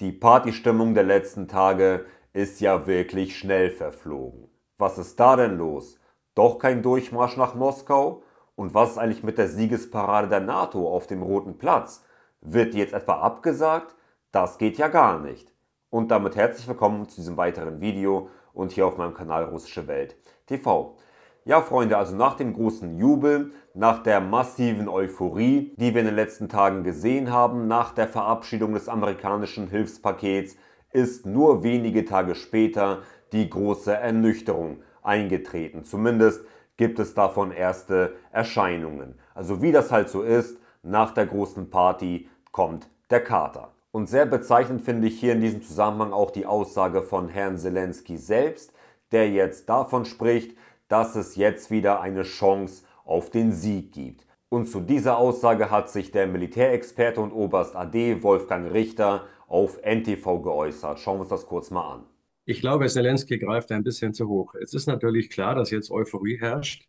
Die Partystimmung der letzten Tage ist ja wirklich schnell verflogen. Was ist da denn los? Doch kein Durchmarsch nach Moskau? Und was ist eigentlich mit der Siegesparade der NATO auf dem Roten Platz? Wird die jetzt etwa abgesagt? Das geht ja gar nicht. Und damit herzlich willkommen zu diesem weiteren Video und hier auf meinem Kanal Russische Welt TV. Ja, Freunde, also nach dem großen Jubel, nach der massiven Euphorie, die wir in den letzten Tagen gesehen haben, nach der Verabschiedung des amerikanischen Hilfspakets, ist nur wenige Tage später die große Ernüchterung eingetreten. Zumindest gibt es davon erste Erscheinungen. Also wie das halt so ist, nach der großen Party kommt der Kater. Und sehr bezeichnend finde ich hier in diesem Zusammenhang auch die Aussage von Herrn Zelensky selbst, der jetzt davon spricht, dass es jetzt wieder eine Chance auf den Sieg gibt. Und zu dieser Aussage hat sich der Militärexperte und Oberst AD Wolfgang Richter auf NTV geäußert. Schauen wir uns das kurz mal an. Ich glaube, Zelensky greift ein bisschen zu hoch. Es ist natürlich klar, dass jetzt Euphorie herrscht.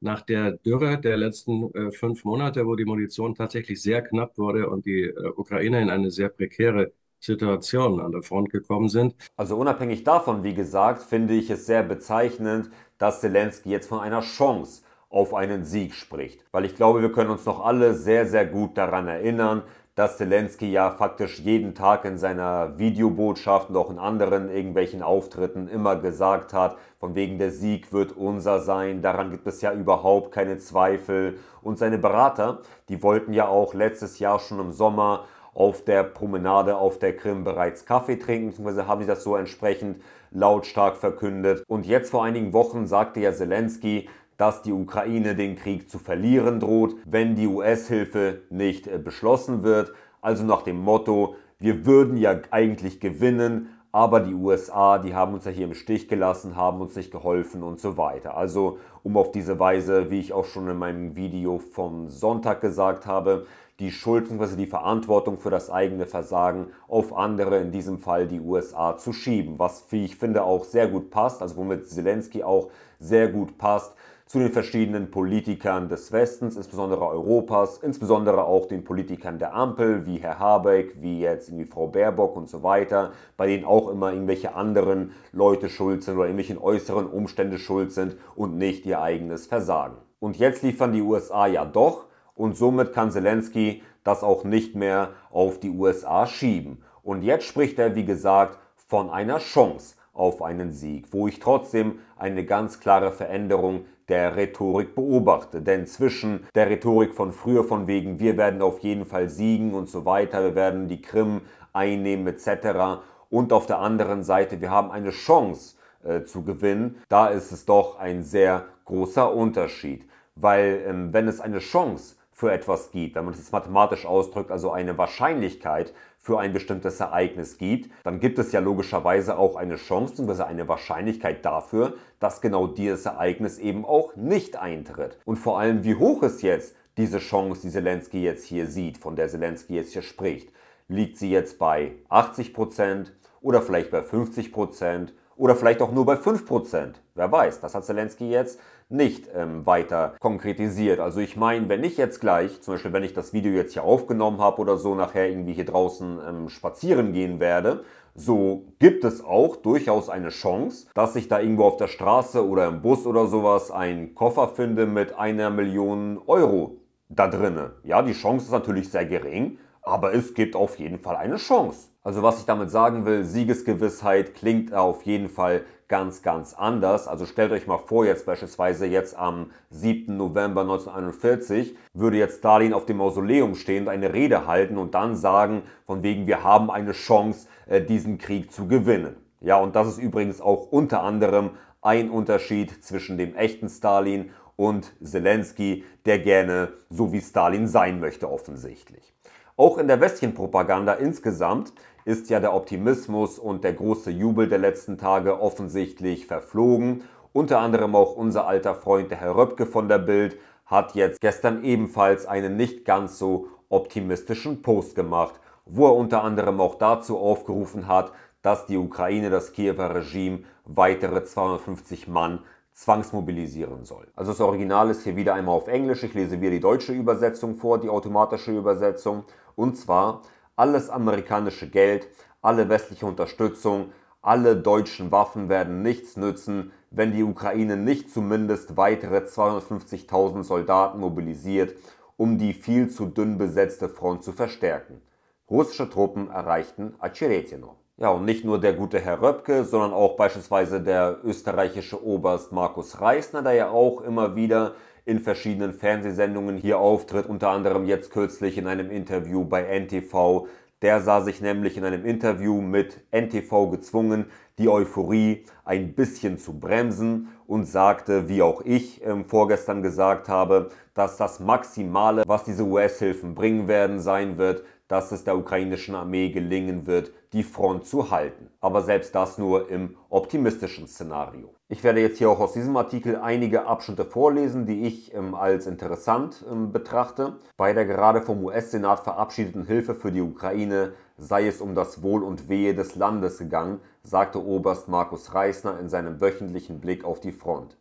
Nach der Dürre der letzten äh, fünf Monate, wo die Munition tatsächlich sehr knapp wurde und die äh, Ukraine in eine sehr prekäre Situationen an der Front gekommen sind. Also unabhängig davon, wie gesagt, finde ich es sehr bezeichnend, dass Zelensky jetzt von einer Chance auf einen Sieg spricht. Weil ich glaube, wir können uns noch alle sehr, sehr gut daran erinnern, dass Zelensky ja faktisch jeden Tag in seiner Videobotschaft und auch in anderen irgendwelchen Auftritten immer gesagt hat, von wegen der Sieg wird unser sein, daran gibt es ja überhaupt keine Zweifel. Und seine Berater, die wollten ja auch letztes Jahr schon im Sommer auf der Promenade auf der Krim bereits Kaffee trinken, beziehungsweise haben sie das so entsprechend lautstark verkündet. Und jetzt vor einigen Wochen sagte ja Zelensky, dass die Ukraine den Krieg zu verlieren droht, wenn die US-Hilfe nicht äh, beschlossen wird. Also nach dem Motto, wir würden ja eigentlich gewinnen, aber die USA, die haben uns ja hier im Stich gelassen, haben uns nicht geholfen und so weiter. Also um auf diese Weise, wie ich auch schon in meinem Video vom Sonntag gesagt habe, die Schuld bzw. die Verantwortung für das eigene Versagen auf andere, in diesem Fall die USA, zu schieben. Was, wie ich finde, auch sehr gut passt, also womit Zelensky auch sehr gut passt, zu den verschiedenen Politikern des Westens, insbesondere Europas, insbesondere auch den Politikern der Ampel, wie Herr Habeck, wie jetzt irgendwie Frau Baerbock und so weiter, bei denen auch immer irgendwelche anderen Leute schuld sind oder irgendwelchen äußeren Umstände schuld sind und nicht ihr eigenes Versagen. Und jetzt liefern die USA ja doch und somit kann Zelensky das auch nicht mehr auf die USA schieben. Und jetzt spricht er, wie gesagt, von einer Chance auf einen Sieg, wo ich trotzdem eine ganz klare Veränderung der Rhetorik beobachte. Denn zwischen der Rhetorik von früher von wegen, wir werden auf jeden Fall siegen und so weiter, wir werden die Krim einnehmen etc. Und auf der anderen Seite, wir haben eine Chance äh, zu gewinnen, da ist es doch ein sehr großer Unterschied. Weil ähm, wenn es eine Chance für etwas gibt, wenn man es mathematisch ausdrückt, also eine Wahrscheinlichkeit, für ein bestimmtes Ereignis gibt, dann gibt es ja logischerweise auch eine Chance bzw. eine Wahrscheinlichkeit dafür, dass genau dieses Ereignis eben auch nicht eintritt. Und vor allem, wie hoch ist jetzt diese Chance, die Zelensky jetzt hier sieht, von der Zelensky jetzt hier spricht? Liegt sie jetzt bei 80% Prozent oder vielleicht bei 50% Prozent oder vielleicht auch nur bei 5%? Wer weiß, das hat Zelensky jetzt nicht ähm, weiter konkretisiert. Also ich meine, wenn ich jetzt gleich, zum Beispiel wenn ich das Video jetzt hier aufgenommen habe oder so, nachher irgendwie hier draußen ähm, spazieren gehen werde, so gibt es auch durchaus eine Chance, dass ich da irgendwo auf der Straße oder im Bus oder sowas einen Koffer finde mit einer Million Euro da drinne. Ja, die Chance ist natürlich sehr gering, aber es gibt auf jeden Fall eine Chance. Also was ich damit sagen will, Siegesgewissheit klingt auf jeden Fall ganz, ganz anders. Also stellt euch mal vor, jetzt beispielsweise jetzt am 7. November 1941 würde jetzt Stalin auf dem Mausoleum stehen und eine Rede halten und dann sagen, von wegen, wir haben eine Chance, äh, diesen Krieg zu gewinnen. Ja, und das ist übrigens auch unter anderem ein Unterschied zwischen dem echten Stalin und Zelensky, der gerne so wie Stalin sein möchte offensichtlich. Auch in der Westchenpropaganda insgesamt ist ja der Optimismus und der große Jubel der letzten Tage offensichtlich verflogen. Unter anderem auch unser alter Freund, der Herr Röpke von der Bild, hat jetzt gestern ebenfalls einen nicht ganz so optimistischen Post gemacht, wo er unter anderem auch dazu aufgerufen hat, dass die Ukraine das Kiewer Regime weitere 250 Mann zwangsmobilisieren soll. Also das Original ist hier wieder einmal auf Englisch. Ich lese wieder die deutsche Übersetzung vor, die automatische Übersetzung. Und zwar alles amerikanische Geld, alle westliche Unterstützung, alle deutschen Waffen werden nichts nützen, wenn die Ukraine nicht zumindest weitere 250.000 Soldaten mobilisiert, um die viel zu dünn besetzte Front zu verstärken. Russische Truppen erreichten Aceretino. Ja, und nicht nur der gute Herr Röpke, sondern auch beispielsweise der österreichische Oberst Markus Reisner, der ja auch immer wieder in verschiedenen Fernsehsendungen hier auftritt, unter anderem jetzt kürzlich in einem Interview bei NTV. Der sah sich nämlich in einem Interview mit NTV gezwungen, die Euphorie ein bisschen zu bremsen und sagte, wie auch ich ähm, vorgestern gesagt habe, dass das Maximale, was diese US-Hilfen bringen werden, sein wird, dass es der ukrainischen Armee gelingen wird, die Front zu halten. Aber selbst das nur im optimistischen Szenario. Ich werde jetzt hier auch aus diesem Artikel einige Abschnitte vorlesen, die ich ähm, als interessant ähm, betrachte. Bei der gerade vom US-Senat verabschiedeten Hilfe für die Ukraine sei es um das Wohl und Wehe des Landes gegangen, sagte Oberst Markus Reisner in seinem wöchentlichen Blick auf die Front.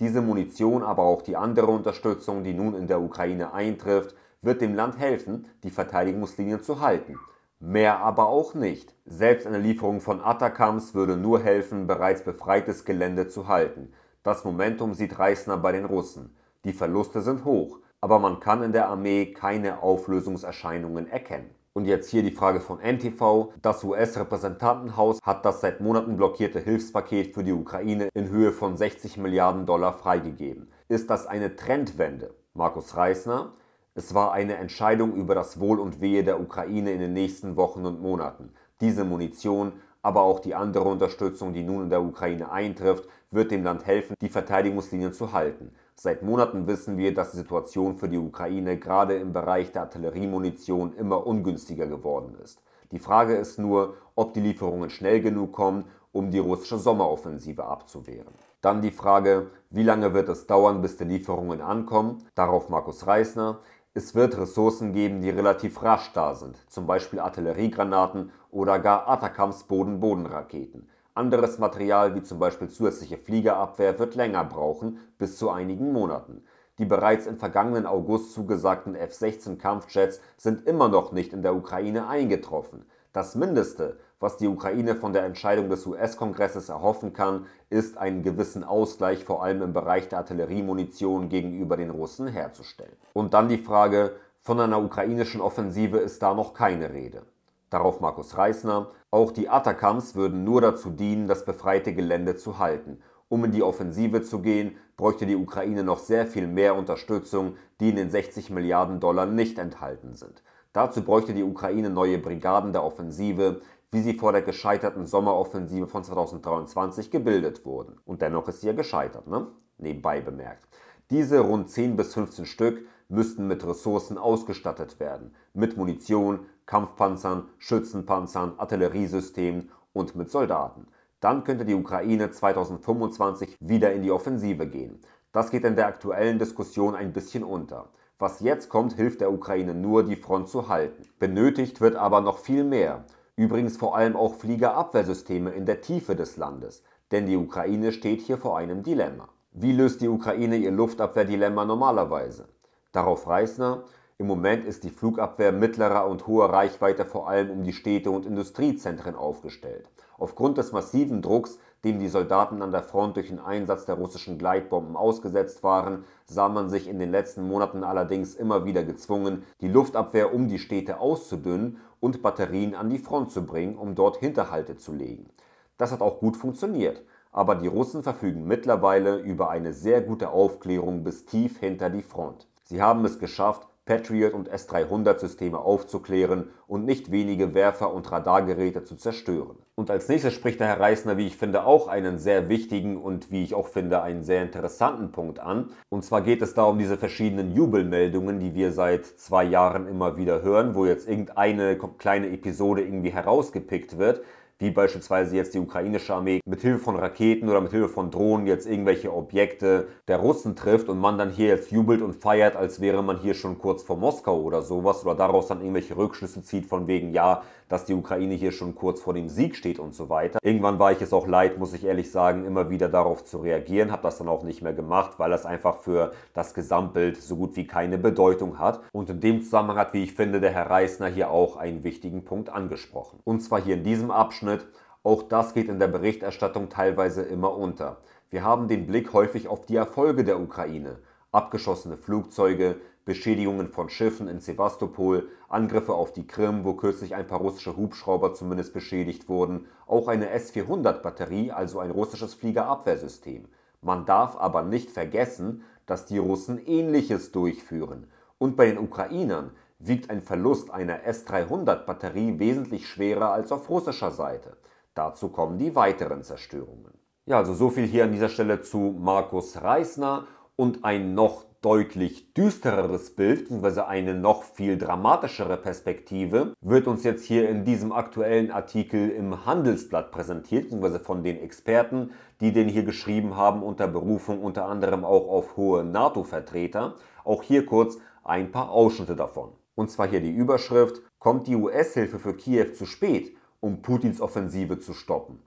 Diese Munition, aber auch die andere Unterstützung, die nun in der Ukraine eintrifft, wird dem Land helfen, die Verteidigungslinien zu halten. Mehr aber auch nicht. Selbst eine Lieferung von Atacams würde nur helfen, bereits befreites Gelände zu halten. Das Momentum sieht Reißner bei den Russen. Die Verluste sind hoch, aber man kann in der Armee keine Auflösungserscheinungen erkennen. Und jetzt hier die Frage von NTV. Das US-Repräsentantenhaus hat das seit Monaten blockierte Hilfspaket für die Ukraine in Höhe von 60 Milliarden Dollar freigegeben. Ist das eine Trendwende? Markus Reisner. Es war eine Entscheidung über das Wohl und Wehe der Ukraine in den nächsten Wochen und Monaten. Diese Munition, aber auch die andere Unterstützung, die nun in der Ukraine eintrifft, wird dem Land helfen, die Verteidigungslinien zu halten. Seit Monaten wissen wir, dass die Situation für die Ukraine gerade im Bereich der Artilleriemunition immer ungünstiger geworden ist. Die Frage ist nur, ob die Lieferungen schnell genug kommen, um die russische Sommeroffensive abzuwehren. Dann die Frage, wie lange wird es dauern, bis die Lieferungen ankommen? Darauf Markus Reisner. Es wird Ressourcen geben, die relativ rasch da sind, zum Beispiel Artilleriegranaten oder gar Atacams Boden-Boden-Raketen. Anderes Material wie zum Beispiel zusätzliche Fliegerabwehr wird länger brauchen, bis zu einigen Monaten. Die bereits im vergangenen August zugesagten F-16 Kampfjets sind immer noch nicht in der Ukraine eingetroffen. Das Mindeste, was die Ukraine von der Entscheidung des US-Kongresses erhoffen kann, ist einen gewissen Ausgleich vor allem im Bereich der Artilleriemunition gegenüber den Russen herzustellen. Und dann die Frage, von einer ukrainischen Offensive ist da noch keine Rede. Darauf Markus Reisner, auch die Atacams würden nur dazu dienen, das befreite Gelände zu halten. Um in die Offensive zu gehen, bräuchte die Ukraine noch sehr viel mehr Unterstützung, die in den 60 Milliarden Dollar nicht enthalten sind. Dazu bräuchte die Ukraine neue Brigaden der Offensive, wie sie vor der gescheiterten Sommeroffensive von 2023 gebildet wurden. Und dennoch ist sie ja gescheitert, ne? nebenbei bemerkt. Diese rund 10 bis 15 Stück müssten mit Ressourcen ausgestattet werden, mit Munition, Kampfpanzern, Schützenpanzern, Artilleriesystemen und mit Soldaten. Dann könnte die Ukraine 2025 wieder in die Offensive gehen. Das geht in der aktuellen Diskussion ein bisschen unter. Was jetzt kommt, hilft der Ukraine nur, die Front zu halten. Benötigt wird aber noch viel mehr. Übrigens vor allem auch Fliegerabwehrsysteme in der Tiefe des Landes. Denn die Ukraine steht hier vor einem Dilemma. Wie löst die Ukraine ihr Luftabwehrdilemma normalerweise? Darauf Reisner, im Moment ist die Flugabwehr mittlerer und hoher Reichweite vor allem um die Städte und Industriezentren aufgestellt. Aufgrund des massiven Drucks, dem die Soldaten an der Front durch den Einsatz der russischen Gleitbomben ausgesetzt waren, sah man sich in den letzten Monaten allerdings immer wieder gezwungen, die Luftabwehr um die Städte auszudünnen und Batterien an die Front zu bringen, um dort Hinterhalte zu legen. Das hat auch gut funktioniert, aber die Russen verfügen mittlerweile über eine sehr gute Aufklärung bis tief hinter die Front. Sie haben es geschafft, Patriot- und S-300-Systeme aufzuklären und nicht wenige Werfer und Radargeräte zu zerstören. Und als nächstes spricht der Herr Reisner, wie ich finde, auch einen sehr wichtigen und wie ich auch finde, einen sehr interessanten Punkt an. Und zwar geht es da um diese verschiedenen Jubelmeldungen, die wir seit zwei Jahren immer wieder hören, wo jetzt irgendeine kleine Episode irgendwie herausgepickt wird wie beispielsweise jetzt die ukrainische Armee mit Hilfe von Raketen oder mit Hilfe von Drohnen jetzt irgendwelche Objekte der Russen trifft und man dann hier jetzt jubelt und feiert, als wäre man hier schon kurz vor Moskau oder sowas oder daraus dann irgendwelche Rückschlüsse zieht von wegen, ja, dass die Ukraine hier schon kurz vor dem Sieg steht und so weiter. Irgendwann war ich es auch leid, muss ich ehrlich sagen, immer wieder darauf zu reagieren, habe das dann auch nicht mehr gemacht, weil das einfach für das Gesamtbild so gut wie keine Bedeutung hat. Und in dem Zusammenhang hat, wie ich finde, der Herr Reisner hier auch einen wichtigen Punkt angesprochen. Und zwar hier in diesem Abschnitt, auch das geht in der Berichterstattung teilweise immer unter. Wir haben den Blick häufig auf die Erfolge der Ukraine. Abgeschossene Flugzeuge, Beschädigungen von Schiffen in Sevastopol, Angriffe auf die Krim, wo kürzlich ein paar russische Hubschrauber zumindest beschädigt wurden, auch eine S-400-Batterie, also ein russisches Fliegerabwehrsystem. Man darf aber nicht vergessen, dass die Russen Ähnliches durchführen. Und bei den Ukrainern wiegt ein Verlust einer S-300-Batterie wesentlich schwerer als auf russischer Seite. Dazu kommen die weiteren Zerstörungen. Ja, also so viel hier an dieser Stelle zu Markus Reisner und ein noch deutlich düstereres Bild bzw. eine noch viel dramatischere Perspektive wird uns jetzt hier in diesem aktuellen Artikel im Handelsblatt präsentiert bzw. von den Experten, die den hier geschrieben haben unter Berufung unter anderem auch auf hohe NATO-Vertreter. Auch hier kurz ein paar Ausschnitte davon. Und zwar hier die Überschrift, kommt die US-Hilfe für Kiew zu spät, um Putins Offensive zu stoppen?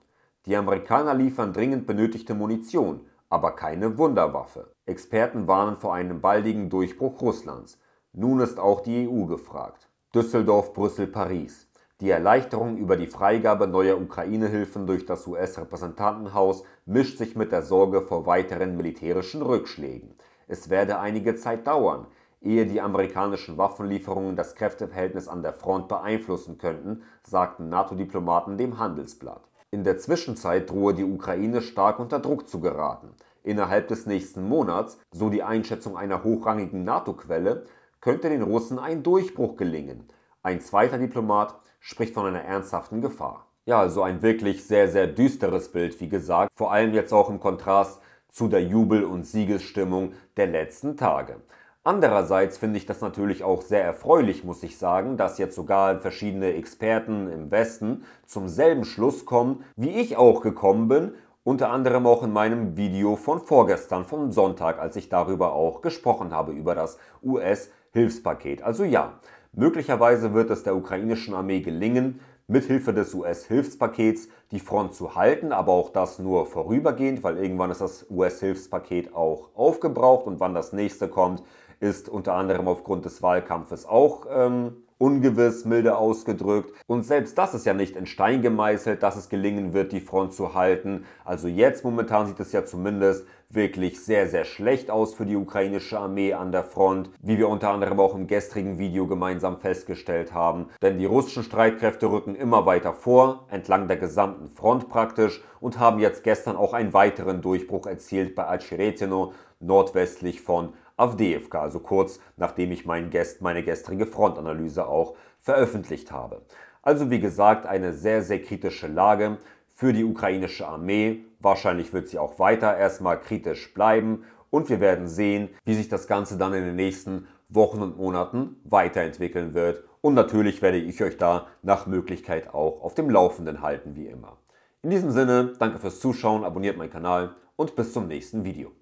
Die Amerikaner liefern dringend benötigte Munition aber keine Wunderwaffe. Experten warnen vor einem baldigen Durchbruch Russlands. Nun ist auch die EU gefragt. Düsseldorf, Brüssel, Paris. Die Erleichterung über die Freigabe neuer Ukraine-Hilfen durch das US-Repräsentantenhaus mischt sich mit der Sorge vor weiteren militärischen Rückschlägen. Es werde einige Zeit dauern, ehe die amerikanischen Waffenlieferungen das Kräfteverhältnis an der Front beeinflussen könnten, sagten NATO-Diplomaten dem Handelsblatt. In der Zwischenzeit drohe die Ukraine stark unter Druck zu geraten. Innerhalb des nächsten Monats, so die Einschätzung einer hochrangigen NATO-Quelle, könnte den Russen ein Durchbruch gelingen. Ein zweiter Diplomat spricht von einer ernsthaften Gefahr. Ja, also ein wirklich sehr, sehr düsteres Bild, wie gesagt, vor allem jetzt auch im Kontrast zu der Jubel- und Siegesstimmung der letzten Tage. Andererseits finde ich das natürlich auch sehr erfreulich, muss ich sagen, dass jetzt sogar verschiedene Experten im Westen zum selben Schluss kommen, wie ich auch gekommen bin, unter anderem auch in meinem Video von vorgestern, vom Sonntag, als ich darüber auch gesprochen habe, über das US-Hilfspaket. Also ja, möglicherweise wird es der ukrainischen Armee gelingen, mithilfe des US-Hilfspakets die Front zu halten, aber auch das nur vorübergehend, weil irgendwann ist das US-Hilfspaket auch aufgebraucht und wann das nächste kommt, ist unter anderem aufgrund des Wahlkampfes auch ähm, ungewiss, milde ausgedrückt. Und selbst das ist ja nicht in Stein gemeißelt, dass es gelingen wird, die Front zu halten. Also jetzt momentan sieht es ja zumindest wirklich sehr, sehr schlecht aus für die ukrainische Armee an der Front, wie wir unter anderem auch im gestrigen Video gemeinsam festgestellt haben. Denn die russischen Streitkräfte rücken immer weiter vor, entlang der gesamten Front praktisch, und haben jetzt gestern auch einen weiteren Durchbruch erzielt bei Aceretino, nordwestlich von Avdeevka, also kurz nachdem ich mein Gest, meine gestrige Frontanalyse auch veröffentlicht habe. Also wie gesagt, eine sehr, sehr kritische Lage für die ukrainische Armee. Wahrscheinlich wird sie auch weiter erstmal kritisch bleiben und wir werden sehen, wie sich das Ganze dann in den nächsten Wochen und Monaten weiterentwickeln wird. Und natürlich werde ich euch da nach Möglichkeit auch auf dem Laufenden halten, wie immer. In diesem Sinne, danke fürs Zuschauen, abonniert meinen Kanal und bis zum nächsten Video.